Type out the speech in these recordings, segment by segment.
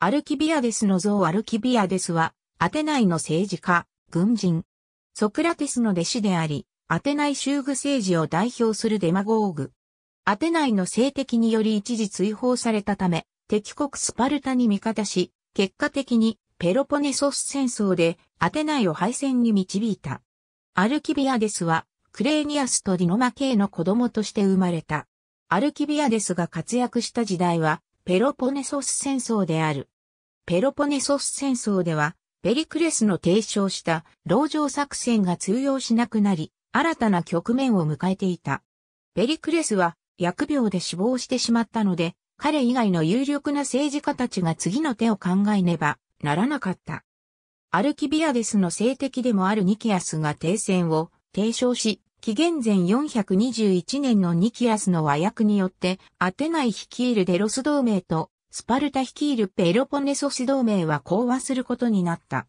アルキビアデスの像アルキビアデスは、アテナイの政治家、軍人。ソクラテスの弟子であり、アテナイ州具政治を代表するデマゴーグ。アテナイの政敵により一時追放されたため、敵国スパルタに味方し、結果的にペロポネソス戦争でアテナイを敗戦に導いた。アルキビアデスは、クレーニアスとディノマ系の子供として生まれた。アルキビアデスが活躍した時代は、ペロポネソス戦争である。ペロポネソス戦争では、ペリクレスの提唱した籠城作戦が通用しなくなり、新たな局面を迎えていた。ペリクレスは疫病で死亡してしまったので、彼以外の有力な政治家たちが次の手を考えねばならなかった。アルキビアデスの政敵でもあるニキアスが停戦を提唱し、紀元前421年のニキアスの和訳によって、アテナイ率いるデロス同盟とスパルタ率いるペロポネソス同盟は講和することになった。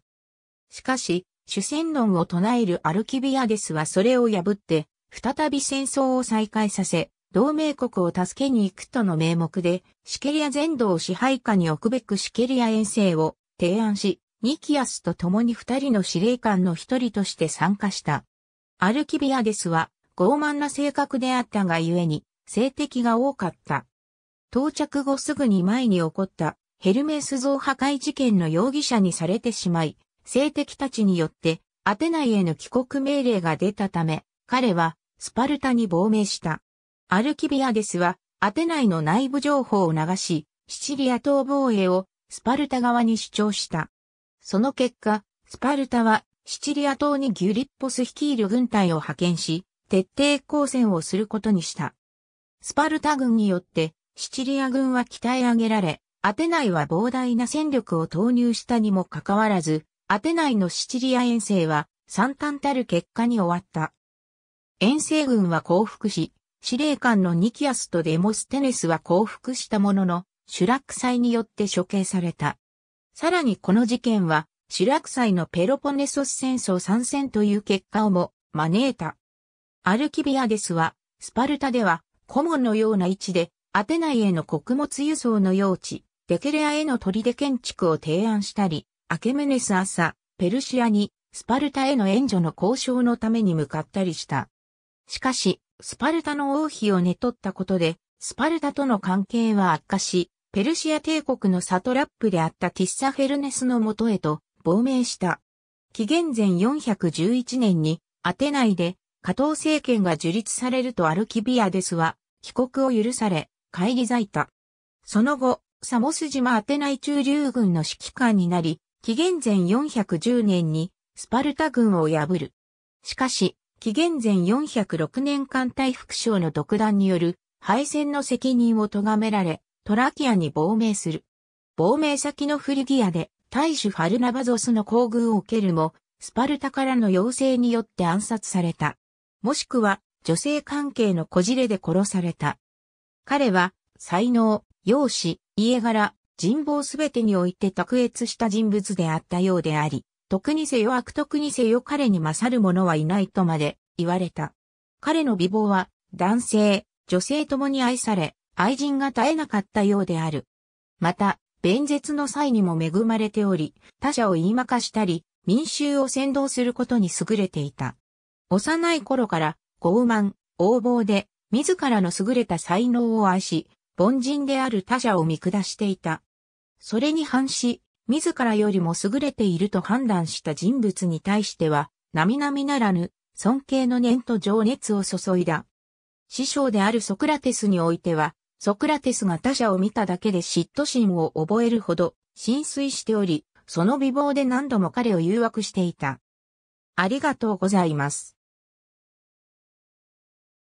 しかし、主戦論を唱えるアルキビアデスはそれを破って、再び戦争を再開させ、同盟国を助けに行くとの名目で、シケリア全土を支配下に置くべくシケリア遠征を提案し、ニキアスと共に二人の司令官の一人として参加した。アルキビアデスは傲慢な性格であったがゆえに、性的が多かった。到着後すぐに前に起こったヘルメス像破壊事件の容疑者にされてしまい、性敵たちによってアテナイへの帰国命令が出たため、彼はスパルタに亡命した。アルキビアデスはアテナイの内部情報を流し、シチリア島防衛をスパルタ側に主張した。その結果、スパルタはシチリア島にギュリッポス率いる軍隊を派遣し、徹底抗戦をすることにした。スパルタ軍によってシチリア軍は鍛え上げられ、アテナイは膨大な戦力を投入したにもかかわらず、アテナイのシチリア遠征は惨憺たる結果に終わった。遠征軍は降伏し、司令官のニキアスとデモステネスは降伏したものの、シュラク祭によって処刑された。さらにこの事件は、シュラク祭のペロポネソス戦争参戦という結果をも招いた。アルキビアデスは、スパルタでは、顧問のような位置で、アテナイへの穀物輸送の用地、デケレアへの砦建築を提案したり、アケメネス朝、ペルシアに、スパルタへの援助の交渉のために向かったりした。しかし、スパルタの王妃を寝取ったことで、スパルタとの関係は悪化し、ペルシア帝国のサトラップであったティッサフェルネスのもとへと亡命した。紀元前411年にアテナイで加藤政権が樹立されるとアルキビアデスは帰国を許され、帰り咲いた。その後、サモス島アテナイ中流軍の指揮官になり、紀元前410年にスパルタ軍を破る。しかし、紀元前406年艦隊副将の独断による敗戦の責任を咎められ、トラキアに亡命する。亡命先のフリギアで、大主ァルナバゾスの厚遇を受けるも、スパルタからの要請によって暗殺された。もしくは、女性関係のこじれで殺された。彼は、才能、容姿、家柄、人望すべてにおいて卓越した人物であったようであり、特にせよ悪徳にせよ彼に勝る者はいないとまで言われた。彼の美貌は男性、女性ともに愛され、愛人が絶えなかったようである。また、弁舌の際にも恵まれており、他者を言いまかしたり、民衆を先導することに優れていた。幼い頃から傲慢、横暴で自らの優れた才能を愛し、凡人である他者を見下していた。それに反し、自らよりも優れていると判断した人物に対しては、並々ならぬ、尊敬の念と情熱を注いだ。師匠であるソクラテスにおいては、ソクラテスが他者を見ただけで嫉妬心を覚えるほど、浸水しており、その美貌で何度も彼を誘惑していた。ありがとうございます。